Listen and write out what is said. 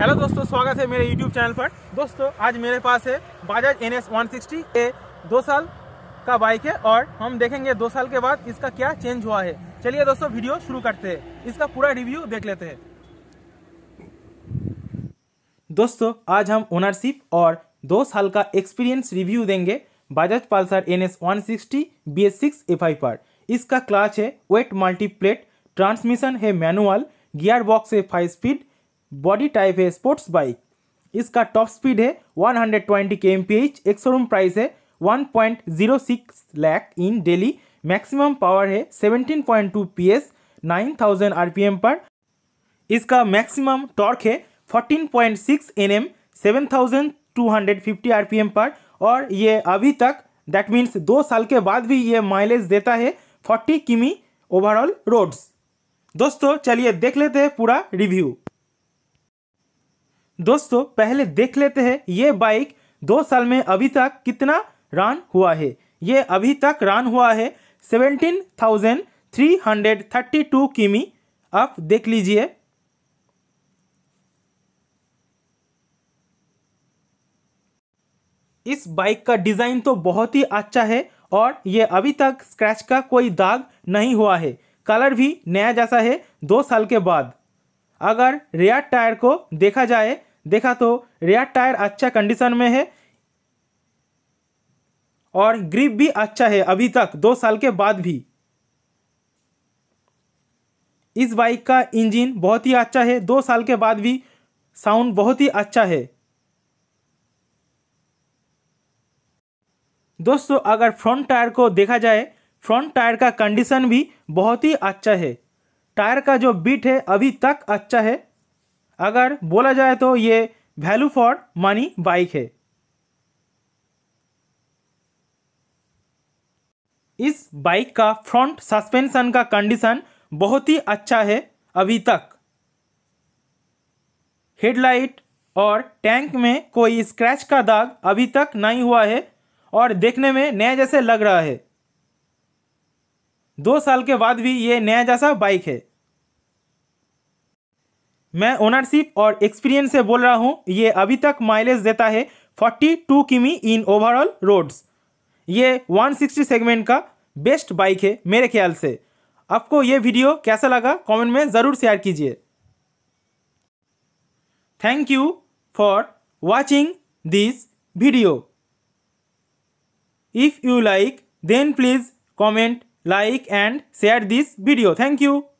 Hello दोस्तों स्वागत है मेरे यूट्यूब चैनल पर दोस्तों आज मेरे पास है Bajaj N S one sixty ये दो साल का बाइक है और हम देखेंगे दो साल के बाद इसका क्या चेंज हुआ है चलिए दोस्तों वीडियो शुरू करते हैं इसका पूरा रिव्यू देख लेते हैं दोस्तों आज हम ओनरशिप और दो साल का एक्सपीरियंस रिव्यू देंगे Bajaj Pulsar N S one sixty B S six पर इसका क्लाच है वेट मल्टीप्लेट ट्रांसमिशन है मैनुअल गियर बॉक्स है फाइव स्पीड बॉडी टाइप है स्पोर्ट्स बाइक इसका टॉप स्पीड है 120 hundred twenty K M P H ex showroom price है 1.06 lakh in Delhi maximum power है 17.2 आर पी आरपीएम पर इसका मैक्सिमम टॉर्क है 14.6 आर पी आरपीएम पर और ये अभी तक दैट मीन्स दो साल के बाद भी ये माइलेज देता है 40 किमी ओवरऑल रोड्स दोस्तों चलिए देख लेते हैं पूरा रिव्यू दोस्तों पहले देख लेते हैं ये बाइक दो साल में अभी तक कितना रन हुआ है ये अभी तक रन हुआ है seventeen thousand three hundred thirty two किमी आप देख लीजिए इस बाइक का डिज़ाइन तो बहुत ही अच्छा है और ये अभी तक स्क्रैच का कोई दाग नहीं हुआ है कलर भी नया जैसा है दो साल के बाद अगर रेयर टायर को देखा जाए देखा तो रेयर टायर अच्छा कंडीशन में है और ग्रिप भी अच्छा है अभी तक दो साल के बाद भी इस बाइक का इंजन बहुत ही अच्छा है दो साल के बाद भी साउंड बहुत ही अच्छा है दोस्तों अगर फ्रंट टायर को देखा जाए फ्रंट टायर का कंडीशन भी बहुत ही अच्छा है टायर का जो बीट है अभी तक अच्छा है अगर बोला जाए तो ये वैल्यू फॉर मनी बाइक है इस बाइक का फ्रंट सस्पेंशन का कंडीशन बहुत ही अच्छा है अभी तक हेडलाइट और टैंक में कोई स्क्रैच का दाग अभी तक नहीं हुआ है और देखने में नया जैसे लग रहा है दो साल के बाद भी ये नया जैसा बाइक है मैं ओनरशिप और एक्सपीरियंस से बोल रहा हूँ ये अभी तक माइलेज देता है फोर्टी टू किमी इन ओवरऑल रोड्स ये वन सिक्सटी सेगमेंट का बेस्ट बाइक है मेरे ख्याल से आपको ये वीडियो कैसा लगा कमेंट में ज़रूर शेयर कीजिए thank you for watching this video if you like then please comment like and share this video. Thank you.